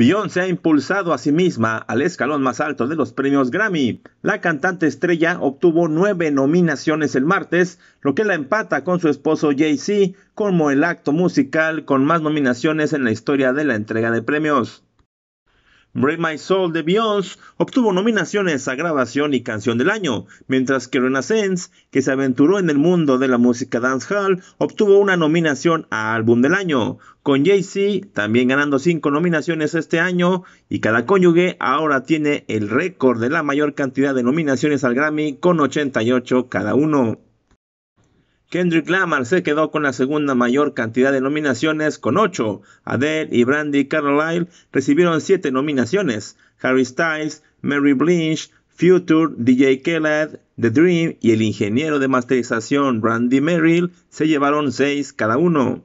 Beyoncé ha impulsado a sí misma al escalón más alto de los premios Grammy. La cantante estrella obtuvo nueve nominaciones el martes, lo que la empata con su esposo Jay-Z como el acto musical con más nominaciones en la historia de la entrega de premios. Break My Soul de Beyoncé obtuvo nominaciones a grabación y canción del año, mientras que Renaissance, que se aventuró en el mundo de la música dancehall, obtuvo una nominación a álbum del año, con Jay-Z también ganando cinco nominaciones este año y cada cónyuge ahora tiene el récord de la mayor cantidad de nominaciones al Grammy con 88 cada uno. Kendrick Lamar se quedó con la segunda mayor cantidad de nominaciones con 8. Adele y Brandy Carlyle recibieron 7 nominaciones. Harry Styles, Mary Blinch, Future, DJ Khaled, The Dream y el ingeniero de masterización Brandy Merrill se llevaron 6 cada uno.